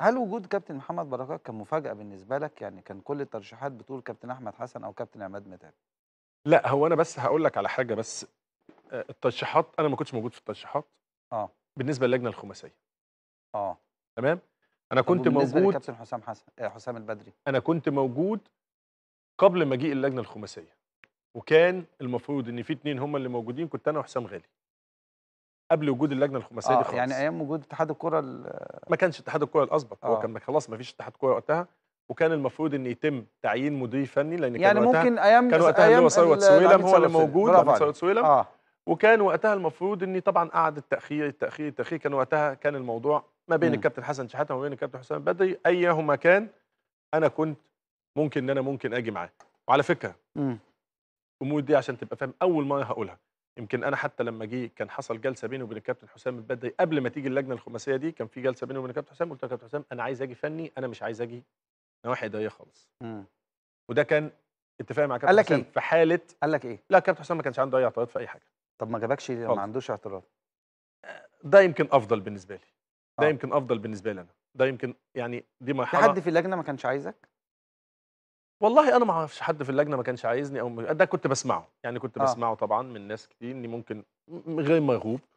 هل وجود كابتن محمد بركات كان مفاجأة بالنسبة لك؟ يعني كان كل الترشيحات بتقول كابتن أحمد حسن أو كابتن عماد متعب. لأ هو أنا بس هقول لك على حاجة بس آه، الترشيحات أنا ما كنتش موجود في الترشيحات. آه. بالنسبة للجنة الخماسية. آه. تمام؟ أنا كنت موجود كابتن حسام حسن آه، حسام البدري. أنا كنت موجود قبل مجيء اللجنة الخماسية. وكان المفروض إن في اتنين هم اللي موجودين كنت أنا وحسام غالي. قبل وجود اللجنه الخماسيه آه دي يعني خالص يعني ايام وجود اتحاد الكره ما كانش اتحاد الكره الاسبق آه هو كان خلاص ما فيش اتحاد كره وقتها وكان المفروض ان يتم تعيين مدير فني لان يعني كان وقتها ممكن ايام كان وقتها اللي هو ثروت سويلم هو اللي موجود ثروت سويلم آه وكان وقتها المفروض ان طبعا قعد التاخير التاخير التاخير كان وقتها كان الموضوع ما بين الكابتن حسن شحاته وما بين الكابتن حسام بدري ايهما كان انا كنت ممكن ان انا ممكن اجي معاه وعلى فكره الامور دي عشان تبقى فاهم اول مره هقولها يمكن انا حتى لما جه كان حصل جلسه بيني وبين الكابتن حسام البدري قبل ما تيجي اللجنه الخماسيه دي كان في جلسه بيني وبين الكابتن حسام قلت له كابتن حسام انا عايز اجي فني انا مش عايز اجي نواحي اداريه خالص مم. وده كان اتفاق مع كابتن حسام إيه؟ في حاله قال لك ايه لا كابتن حسام ما كانش عنده اي اعتراض في اي حاجه طب ما جابكش ما عندوش اعتراض آه، ده يمكن افضل بالنسبه لي ده آه. يمكن افضل بالنسبه لي انا ده يمكن يعني دي مرحله في حد في اللجنه ما كانش عايزك والله أنا ما أعرفش حد في اللجنة ما كانش عايزني أو ده كنت بسمعه يعني كنت آه. بسمعه طبعًا من ناس كتير إني ممكن غير مرغوب.